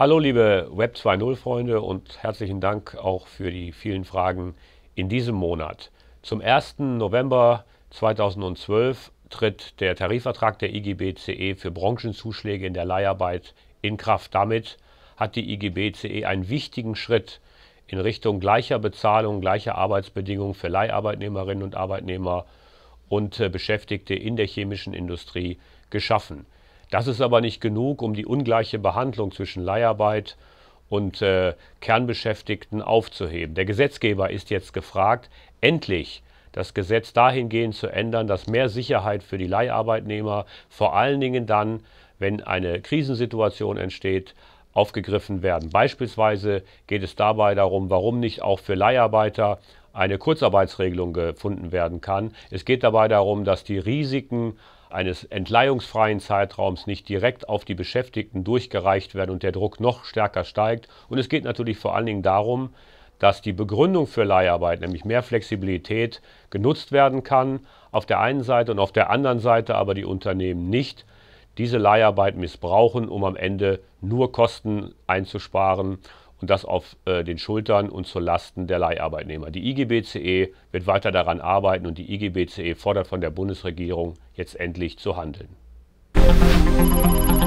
Hallo liebe Web 2.0 Freunde und herzlichen Dank auch für die vielen Fragen in diesem Monat. Zum 1. November 2012 tritt der Tarifvertrag der IGBCE für Branchenzuschläge in der Leiharbeit in Kraft. Damit hat die IGBCE einen wichtigen Schritt in Richtung gleicher Bezahlung, gleicher Arbeitsbedingungen für Leiharbeitnehmerinnen und Arbeitnehmer und äh, Beschäftigte in der chemischen Industrie geschaffen. Das ist aber nicht genug, um die ungleiche Behandlung zwischen Leiharbeit und äh, Kernbeschäftigten aufzuheben. Der Gesetzgeber ist jetzt gefragt, endlich das Gesetz dahingehend zu ändern, dass mehr Sicherheit für die Leiharbeitnehmer, vor allen Dingen dann, wenn eine Krisensituation entsteht, aufgegriffen werden. Beispielsweise geht es dabei darum, warum nicht auch für Leiharbeiter eine Kurzarbeitsregelung gefunden werden kann. Es geht dabei darum, dass die Risiken eines entleihungsfreien Zeitraums nicht direkt auf die Beschäftigten durchgereicht werden und der Druck noch stärker steigt. Und es geht natürlich vor allen Dingen darum, dass die Begründung für Leiharbeit, nämlich mehr Flexibilität, genutzt werden kann, auf der einen Seite und auf der anderen Seite aber die Unternehmen nicht diese Leiharbeit missbrauchen, um am Ende nur Kosten einzusparen und das auf äh, den Schultern und zur Lasten der Leiharbeitnehmer. Die IGBCE wird weiter daran arbeiten und die IGBCE fordert von der Bundesregierung jetzt endlich zu handeln. Musik